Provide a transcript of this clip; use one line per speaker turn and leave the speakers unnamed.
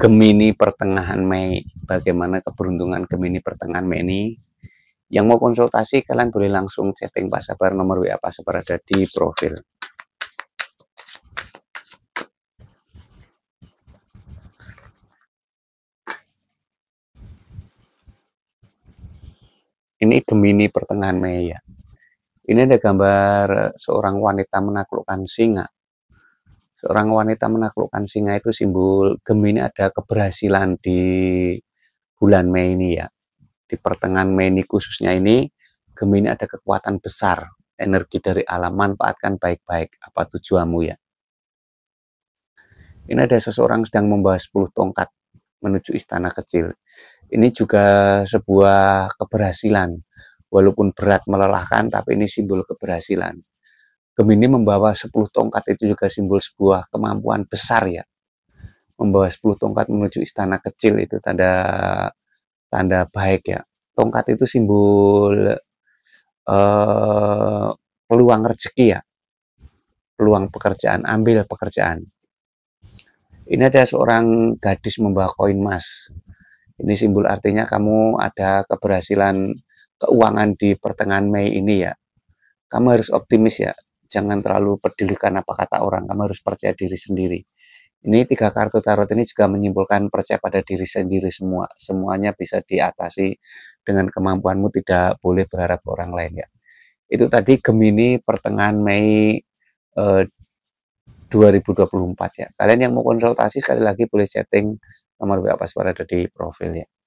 Gemini pertengahan Mei. Bagaimana keberuntungan Gemini pertengahan Mei ini? Yang mau konsultasi kalian boleh langsung chatting Pak Sabar nomor WA Pak Sabar ada di profil. Ini Gemini pertengahan Mei ya. Ini ada gambar seorang wanita menaklukkan singa seorang wanita menaklukkan singa itu simbol Gemini ada keberhasilan di bulan Mei ini ya. Di pertengahan Mei ini khususnya ini Gemini ada kekuatan besar, energi dari alam manfaatkan baik-baik apa tujuanmu ya. Ini ada seseorang sedang membawa 10 tongkat menuju istana kecil. Ini juga sebuah keberhasilan. Walaupun berat melelahkan tapi ini simbol keberhasilan Gemini membawa 10 tongkat itu juga simbol sebuah kemampuan besar ya. Membawa 10 tongkat menuju istana kecil itu tanda tanda baik ya. Tongkat itu simbol eh, peluang rezeki ya. Peluang pekerjaan, ambil pekerjaan. Ini ada seorang gadis membawa koin emas. Ini simbol artinya kamu ada keberhasilan keuangan di pertengahan Mei ini ya. Kamu harus optimis ya jangan terlalu pedulikan apa kata orang, kamu harus percaya diri sendiri. Ini tiga kartu tarot ini juga menyimpulkan percaya pada diri sendiri semua. Semuanya bisa diatasi dengan kemampuanmu, tidak boleh berharap orang lain ya. Itu tadi Gemini pertengahan Mei eh, 2024 ya. Kalian yang mau konsultasi sekali lagi boleh chatting nomor WA pas ada di profil ya.